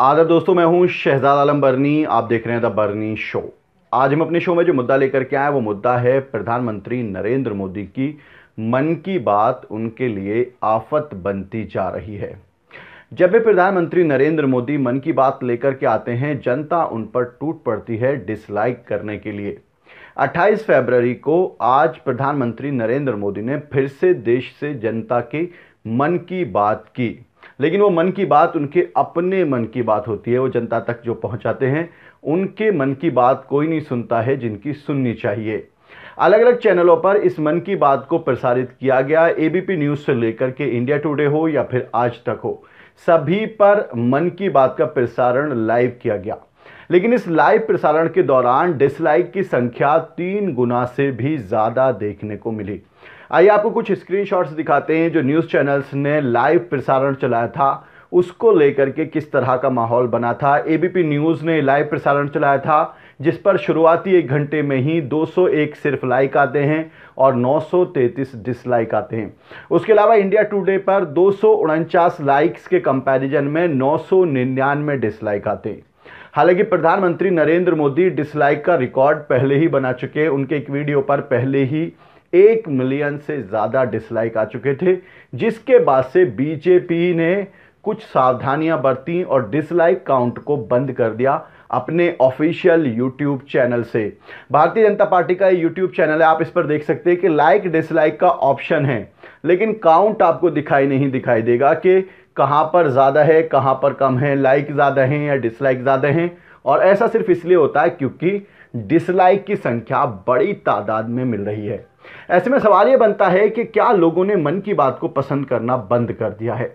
आदर दोस्तों मैं हूं शहजाद आलम बर्नी आप देख रहे हैं द बर्नी शो आज हम अपने शो में जो मुद्दा लेकर के आए वो मुद्दा है प्रधानमंत्री नरेंद्र मोदी की मन की बात उनके लिए आफत बनती जा रही है जब भी प्रधानमंत्री नरेंद्र मोदी मन की बात लेकर के आते हैं जनता उन पर टूट पड़ती है डिसलाइक करने के लिए 28 फरवरी को आज प्रधानमंत्री नरेंद्र मोदी ने फिर से देश से जनता के मन की बात की लेकिन वो मन की बात उनके अपने मन की बात होती है वो जनता तक जो पहुंचाते हैं उनके मन की बात कोई नहीं सुनता है जिनकी सुननी चाहिए अलग अलग चैनलों पर इस मन की बात को प्रसारित किया गया एबीपी न्यूज़ से लेकर के इंडिया टुडे हो या फिर आज तक हो सभी पर मन की बात का प्रसारण लाइव किया गया लेकिन इस लाइव प्रसारण के दौरान डिसलाइक की संख्या तीन गुना से भी ज़्यादा देखने को मिली आइए आपको कुछ स्क्रीनशॉट्स दिखाते हैं जो न्यूज़ चैनल्स ने लाइव प्रसारण चलाया था उसको लेकर के किस तरह का माहौल बना था एबीपी न्यूज़ ने लाइव प्रसारण चलाया था जिस पर शुरुआती एक घंटे में ही 201 सिर्फ लाइक आते हैं और 933 डिसलाइक आते हैं उसके अलावा इंडिया टुडे पर दो लाइक्स के कंपैरिजन में निन्यानवे डिसलाइक आते हैं हालांकि प्रधानमंत्री नरेंद्र मोदी डिसलाइक का रिकॉर्ड पहले ही बना चुके उनके एक वीडियो पर पहले ही एक मिलियन से ज़्यादा डिसलाइक आ चुके थे जिसके बाद से बीजेपी ने कुछ सावधानियां बरती और डिसलाइक काउंट को बंद कर दिया अपने ऑफिशियल यूट्यूब चैनल से भारतीय जनता पार्टी का ये यूट्यूब चैनल है आप इस पर देख सकते हैं कि लाइक डिसलाइक का ऑप्शन है लेकिन काउंट आपको दिखाई नहीं दिखाई देगा कि कहाँ पर ज़्यादा है कहाँ पर कम है लाइक ज़्यादा हैं या डिसलाइक ज़्यादा हैं और ऐसा सिर्फ इसलिए होता है क्योंकि डिसलाइक की संख्या बड़ी तादाद में मिल रही है ऐसे में सवाल ये बनता है कि क्या लोगों ने मन की बात को पसंद करना बंद कर दिया है